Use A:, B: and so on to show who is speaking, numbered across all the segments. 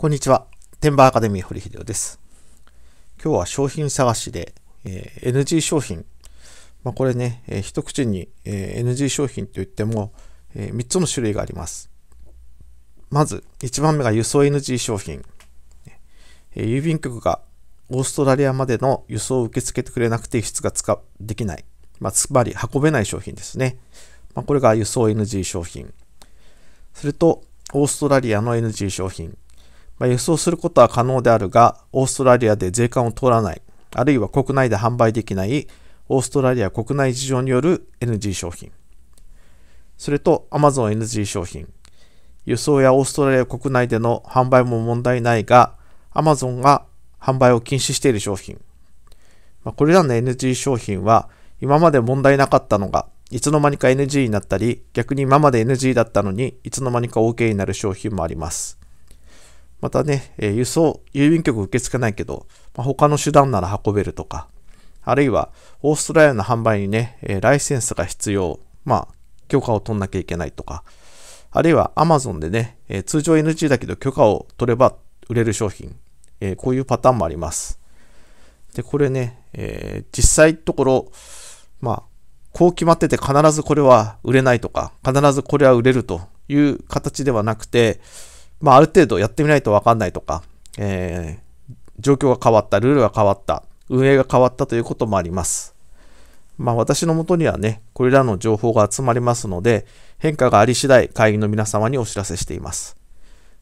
A: こんにちは。テンバーアカデミー堀秀夫です。今日は商品探しで、えー、NG 商品。まあ、これね、えー、一口に、えー、NG 商品と言っても、え3つの種類があります。まず、1番目が輸送 NG 商品。え郵便局がオーストラリアまでの輸送を受け付けてくれなくて質が使できない。まあ、つまり運べない商品ですね。まあ、これが輸送 NG 商品。それと、オーストラリアの NG 商品。まあ、輸送することは可能であるが、オーストラリアで税関を通らない、あるいは国内で販売できないオーストラリア国内事情による NG 商品。それと Amazon NG 商品。輸送やオーストラリア国内での販売も問題ないが、Amazon が販売を禁止している商品。まあ、これらの NG 商品は今まで問題なかったのが、いつの間にか NG になったり、逆に今まで NG だったのに、いつの間にか OK になる商品もあります。またね、え輸送、郵便局受け付けないけど、まあ、他の手段なら運べるとか、あるいはオーストラリアの販売にね、えライセンスが必要、まあ、許可を取んなきゃいけないとか、あるいはアマゾンでね、え通常 NG だけど許可を取れば売れる商品、えこういうパターンもあります。で、これね、えー、実際ところ、まあ、こう決まってて必ずこれは売れないとか、必ずこれは売れるという形ではなくて、まあ、ある程度やってみないとわかんないとか、えー、状況が変わった、ルールが変わった、運営が変わったということもあります。まあ、私のもとにはね、これらの情報が集まりますので、変化があり次第、会員の皆様にお知らせしています。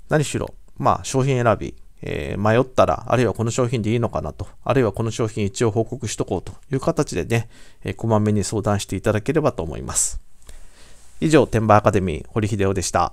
A: 何しろ、まあ、商品選び、えー、迷ったら、あるいはこの商品でいいのかなと、あるいはこの商品一応報告しとこうという形でね、えー、こまめに相談していただければと思います。以上、天馬アカデミー、堀秀夫でした。